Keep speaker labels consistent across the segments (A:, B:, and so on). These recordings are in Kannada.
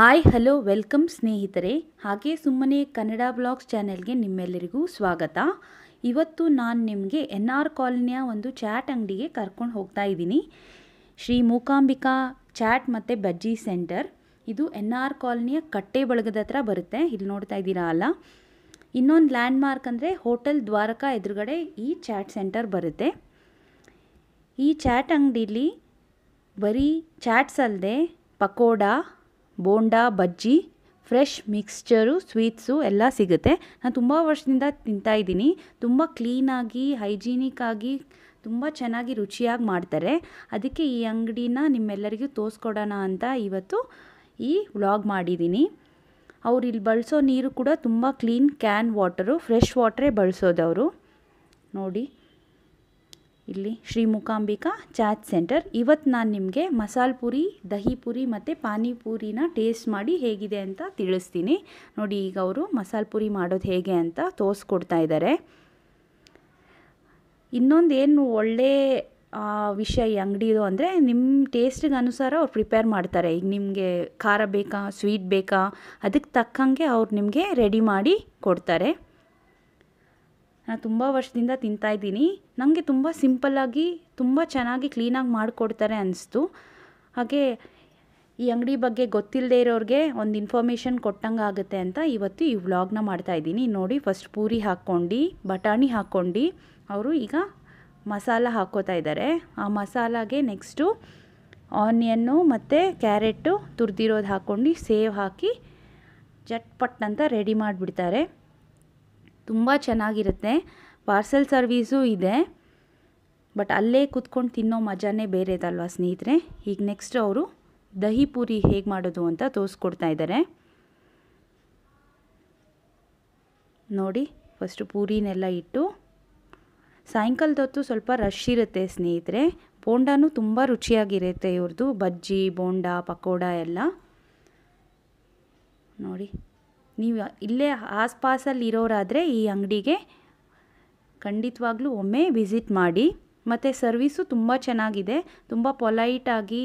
A: ಹಾಯ್ ಹಲೋ ವೆಲ್ಕಮ್ ಸ್ನೇಹಿತರೆ ಹಾಗೆ ಸುಮ್ಮನೆ ಕನ್ನಡ ಬ್ಲಾಗ್ಸ್ ಚಾನೆಲ್ಗೆ ನಿಮ್ಮೆಲ್ಲರಿಗೂ ಸ್ವಾಗತ ಇವತ್ತು ನಾನು ನಿಮಗೆ ಎನ್ ಆರ್ ಕಾಲೋನಿಯ ಒಂದು ಚಾಟ್ ಅಂಗಡಿಗೆ ಕರ್ಕೊಂಡು ಹೋಗ್ತಾ ಇದ್ದೀನಿ ಶ್ರೀ ಮೂಕಾಂಬಿಕಾ ಚಾಟ್ ಮತ್ತು ಬಜ್ಜಿ ಸೆಂಟರ್ ಇದು ಎನ್ ಆರ್ ಕಾಲೋನಿಯ ಕಟ್ಟೆ ಬಳಗದ ಹತ್ರ ಬರುತ್ತೆ ಇಲ್ಲಿ ನೋಡ್ತಾ ಇದ್ದೀರಾ ಅಲ್ಲ ಇನ್ನೊಂದು ಲ್ಯಾಂಡ್ ಮಾರ್ಕ್ ಅಂದರೆ ಹೋಟೆಲ್ ದ್ವಾರಕಾ ಎದುರುಗಡೆ ಈ ಚಾಟ್ ಸೆಂಟರ್ ಬರುತ್ತೆ ಈ ಚಾಟ್ ಅಂಗಡಿಲಿ ಬರೀ ಚಾಟ್ಸ್ ಅಲ್ಲದೆ pakoda bonda bajji fresh mixture sweets ಎಲ್ಲ ಸಿಗುತ್ತೆ ನಾನು ತುಂಬ ವರ್ಷದಿಂದ ತಿಂತಾಯಿದ್ದೀನಿ ತುಂಬ ಕ್ಲೀನಾಗಿ ಹೈಜೀನಿಕ್ಕಾಗಿ ತುಂಬ ಚೆನ್ನಾಗಿ ರುಚಿಯಾಗಿ ಮಾಡ್ತಾರೆ ಅದಕ್ಕೆ ಈ ಅಂಗಡಿನ ನಿಮ್ಮೆಲ್ಲರಿಗೂ ತೋರಿಸ್ಕೊಡೋಣ ಅಂತ ಇವತ್ತು ಈ ವ್ಲಾಗ್ ಮಾಡಿದ್ದೀನಿ ಅವ್ರು ಇಲ್ಲಿ ಬಳಸೋ ನೀರು ಕೂಡ ತುಂಬ ಕ್ಲೀನ್ ಕ್ಯಾನ್ ವಾಟರು ಫ್ರೆಶ್ ವಾಟ್ರೇ ಬಳಸೋದವರು ನೋಡಿ ಇಲ್ಲಿ ಶ್ರೀ ಮೂಕಾಂಬಿಕಾ ಚಾಟ್ ಸೆಂಟರ್ ಇವತ್ತು ನಾನು ನಿಮಗೆ ಮಸಾಲ ಪೂರಿ ದಹಿ ಪೂರಿ ಮತ್ತು ಪಾನಿಪೂರಿನ ಟೇಸ್ಟ್ ಮಾಡಿ ಹೇಗಿದೆ ಅಂತ ತಿಳಿಸ್ತೀನಿ ನೋಡಿ ಈಗ ಅವರು ಮಸಾಲ ಪೂರಿ ಮಾಡೋದು ಹೇಗೆ ಅಂತ ತೋರಿಸ್ಕೊಡ್ತಾ ಇದ್ದಾರೆ ಇನ್ನೊಂದು ಏನು ಒಳ್ಳೆ ವಿಷಯ ಈ ಅಂಗಡಿದು ಅಂದರೆ ನಿಮ್ಮ ಟೇಸ್ಟಿಗೆ ಅನುಸಾರ ಅವ್ರು ಪ್ರಿಪೇರ್ ಮಾಡ್ತಾರೆ ಈಗ ನಿಮಗೆ ಖಾರ ಬೇಕಾ ಸ್ವೀಟ್ ಬೇಕಾ ಅದಕ್ಕೆ ತಕ್ಕಂಗೆ ಅವ್ರು ನಿಮಗೆ ರೆಡಿ ಮಾಡಿ ಕೊಡ್ತಾರೆ ನಾನು ತುಂಬ ವರ್ಷದಿಂದ ತಿಂತಾಯಿದ್ದೀನಿ ನನಗೆ ತುಂಬ ಸಿಂಪಲ್ಲಾಗಿ ತುಂಬ ಚೆನ್ನಾಗಿ ಕ್ಲೀನಾಗಿ ಮಾಡಿಕೊಡ್ತಾರೆ ಅನ್ನಿಸ್ತು ಹಾಗೆ ಈ ಅಂಗಡಿ ಬಗ್ಗೆ ಗೊತ್ತಿಲ್ಲದೆ ಇರೋರಿಗೆ ಒಂದು ಇನ್ಫಾರ್ಮೇಷನ್ ಕೊಟ್ಟಂಗೆ ಆಗುತ್ತೆ ಅಂತ ಇವತ್ತು ಈ ವ್ಲಾಗ್ನ ಮಾಡ್ತಾಯಿದ್ದೀನಿ ನೋಡಿ ಫಸ್ಟ್ ಪೂರಿ ಹಾಕ್ಕೊಂಡು ಬಟಾಣಿ ಹಾಕ್ಕೊಂಡು ಅವರು ಈಗ ಮಸಾಲ ಹಾಕ್ಕೋತಾ ಇದ್ದಾರೆ ಆ ಮಸಾಲಾಗೆ ನೆಕ್ಸ್ಟು ಆನಿಯನ್ನು ಮತ್ತು ಕ್ಯಾರೆಟು ತುರಿದಿರೋದು ಹಾಕ್ಕೊಂಡು ಸೇವ್ ಹಾಕಿ ಜಟ್ಪಟ್ ಅಂತ ರೆಡಿ ಮಾಡಿಬಿಡ್ತಾರೆ ತುಂಬ ಚೆನ್ನಾಗಿರುತ್ತೆ ಪಾರ್ಸೆಲ್ ಸರ್ವೀಸು ಇದೆ ಬಟ್ ಅಲ್ಲೇ ಕೂತ್ಕೊಂಡು ತಿನ್ನೋ ಮಜಾನೇ ಬೇರೆದಲ್ವಾ ಸ್ನೇಹಿತರೆ ಈಗ ನೆಕ್ಸ್ಟ್ ಅವರು ದಹಿ ಪೂರಿ ಹೇಗೆ ಮಾಡೋದು ಅಂತ ತೋರಿಸ್ಕೊಡ್ತಾ ಇದ್ದಾರೆ ನೋಡಿ ಫಸ್ಟು ಪೂರಿನೆಲ್ಲ ಇಟ್ಟು ಸಾಯಂಕಾಲದೊತ್ತು ಸ್ವಲ್ಪ ರಶ್ ಇರುತ್ತೆ ಸ್ನೇಹಿತರೆ ಬೋಂಡಾನು ತುಂಬ ರುಚಿಯಾಗಿರುತ್ತೆ ಇವ್ರದ್ದು ಬಜ್ಜಿ ಬೋಂಡ ಪಕೋಡ ಎಲ್ಲ ನೋಡಿ ನೀವು ಇಲ್ಲೇ ಆಸ್ಪಾಸಲ್ಲಿ ಇರೋರಾದರೆ ಈ ಅಂಗಡಿಗೆ ಖಂಡಿತವಾಗ್ಲೂ ಒಮ್ಮೆ ವಿಸಿಟ್ ಮಾಡಿ ಮತ್ತು ಸರ್ವಿಸು ತುಂಬ ಚೆನ್ನಾಗಿದೆ ತುಂಬ ಪೊಲೈಟಾಗಿ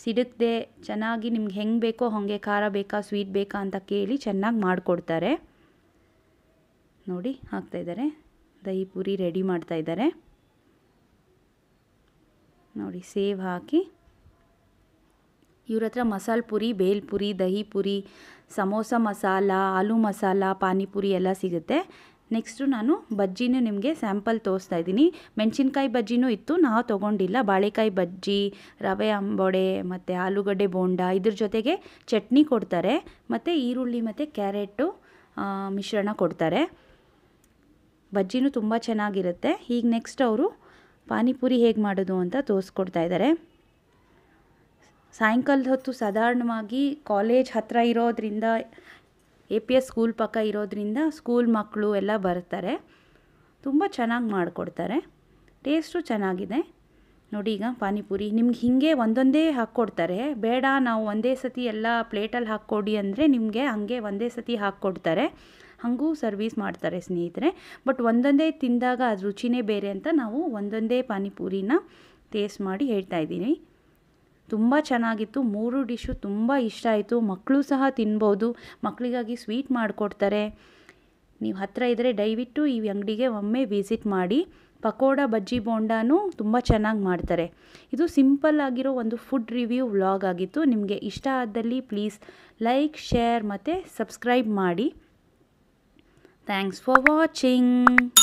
A: ಸಿಡಕ್ದೆ ಚೆನ್ನಾಗಿ ನಿಮ್ಗೆ ಹೆಂಗೆ ಬೇಕೋ ಹಾಗೆ ಖಾರ ಬೇಕಾ ಸ್ವೀಟ್ ಬೇಕಾ ಅಂತ ಕೇಳಿ ಚೆನ್ನಾಗಿ ಮಾಡಿಕೊಡ್ತಾರೆ ನೋಡಿ ಹಾಕ್ತಾಯಿದ್ದಾರೆ ದಹಿ ಪೂರಿ ರೆಡಿ ಮಾಡ್ತಾಯಿದ್ದಾರೆ ನೋಡಿ ಸೇವ್ ಹಾಕಿ ಇವ್ರ ಹತ್ರ ಮಸಾಲೆ ಪುರಿ ಬೇಲ್ಪುರಿ ದಹಿ ಪುರಿ ಸಮೋಸ ಮಸಾಲ ಆಲೂ ಮಸಾಲ ಪಾನಿಪುರಿ ಎಲ್ಲ ಸಿಗುತ್ತೆ ನೆಕ್ಸ್ಟು ನಾನು ಬಜ್ಜಿನೂ ನಿಮಗೆ ಸ್ಯಾಂಪಲ್ ತೋರಿಸ್ತಾ ಇದ್ದೀನಿ ಮೆಣಸಿನ್ಕಾಯಿ ಬಜ್ಜಿನೂ ಇತ್ತು ನಾವು ತೊಗೊಂಡಿಲ್ಲ ಬಾಳೆಕಾಯಿ ಬಜ್ಜಿ ರವೆ ಅಂಬೊಡೆ ಮತ್ತು ಆಲೂಗಡ್ಡೆ ಬೋಂಡ ಇದ್ರ ಜೊತೆಗೆ ಚಟ್ನಿ ಕೊಡ್ತಾರೆ ಮತ್ತು ಈರುಳ್ಳಿ ಮತ್ತು ಕ್ಯಾರೆಟು ಮಿಶ್ರಣ ಕೊಡ್ತಾರೆ ಬಜ್ಜಿನೂ ತುಂಬ ಚೆನ್ನಾಗಿರುತ್ತೆ ಈಗ ನೆಕ್ಸ್ಟ್ ಅವರು ಪಾನಿಪುರಿ ಹೇಗೆ ಮಾಡೋದು ಅಂತ ತೋರಿಸ್ಕೊಡ್ತಾ ಇದ್ದಾರೆ ಸಾಯಂಕಾಲದ ಹೊತ್ತು ಸಾಧಾರಣವಾಗಿ ಕಾಲೇಜ್ ಹತ್ತಿರ ಇರೋದರಿಂದ ಎ ಪಿ ಎಸ್ ಸ್ಕೂಲ್ ಪಕ್ಕ ಇರೋದರಿಂದ ಸ್ಕೂಲ್ ಮಕ್ಕಳು ಎಲ್ಲ ಬರ್ತಾರೆ ತುಂಬ ಚೆನ್ನಾಗಿ ಮಾಡಿಕೊಡ್ತಾರೆ ಟೇಸ್ಟು ಚೆನ್ನಾಗಿದೆ ನೋಡಿ ಈಗ ಪಾನಿಪುರಿ ನಿಮ್ಗೆ ಹೀಗೆ ಒಂದೊಂದೇ ಹಾಕ್ಕೊಡ್ತಾರೆ ಬೇಡ ನಾವು ಒಂದೇ ಸತಿ ಎಲ್ಲ ಪ್ಲೇಟಲ್ಲಿ ಹಾಕ್ಕೊಡಿ ಅಂದರೆ ನಿಮಗೆ ಹಾಗೆ ಒಂದೇ ಸತಿ ಹಾಕ್ಕೊಡ್ತಾರೆ ಹಾಗೂ ಸರ್ವೀಸ್ ಮಾಡ್ತಾರೆ ಸ್ನೇಹಿತರೆ ಬಟ್ ಒಂದೊಂದೇ ತಿಂದಾಗ ಅದು ರುಚಿನೇ ಬೇರೆ ಅಂತ ನಾವು ಒಂದೊಂದೇ ಪಾನಿಪುರಿನ ಟೇಸ್ಟ್ ಮಾಡಿ ಹೇಳ್ತಾ ಇದ್ದೀನಿ ತುಂಬ ಚೆನ್ನಾಗಿತ್ತು ಮೂರು ಡಿಶ್ಶು ತುಂಬ ಇಷ್ಟ ಆಯಿತು ಮಕ್ಕಳು ಸಹ ತಿನ್ಬೋದು ಮಕ್ಕಳಿಗಾಗಿ ಸ್ವೀಟ್ ಮಾಡಿಕೊಡ್ತಾರೆ ನೀವು ಹತ್ತಿರ ಇದ್ದರೆ ದಯವಿಟ್ಟು ಈ ಅಂಗಡಿಗೆ ಒಮ್ಮೆ ವಿಸಿಟ್ ಮಾಡಿ ಪಕೋಡ ಬಜ್ಜಿ ಬೋಂಡಾನು ತುಂಬ ಚೆನ್ನಾಗಿ ಮಾಡ್ತಾರೆ ಇದು ಸಿಂಪಲ್ ಆಗಿರೋ ಒಂದು ಫುಡ್ ರಿವ್ಯೂ ವ್ಲಾಗ್ ಆಗಿತ್ತು ನಿಮಗೆ ಇಷ್ಟ ಆದಲ್ಲಿ ಪ್ಲೀಸ್ ಲೈಕ್ ಶೇರ್ ಮತ್ತು ಸಬ್ಸ್ಕ್ರೈಬ್ ಮಾಡಿ ಥ್ಯಾಂಕ್ಸ್ ಫಾರ್ ವಾಚಿಂಗ್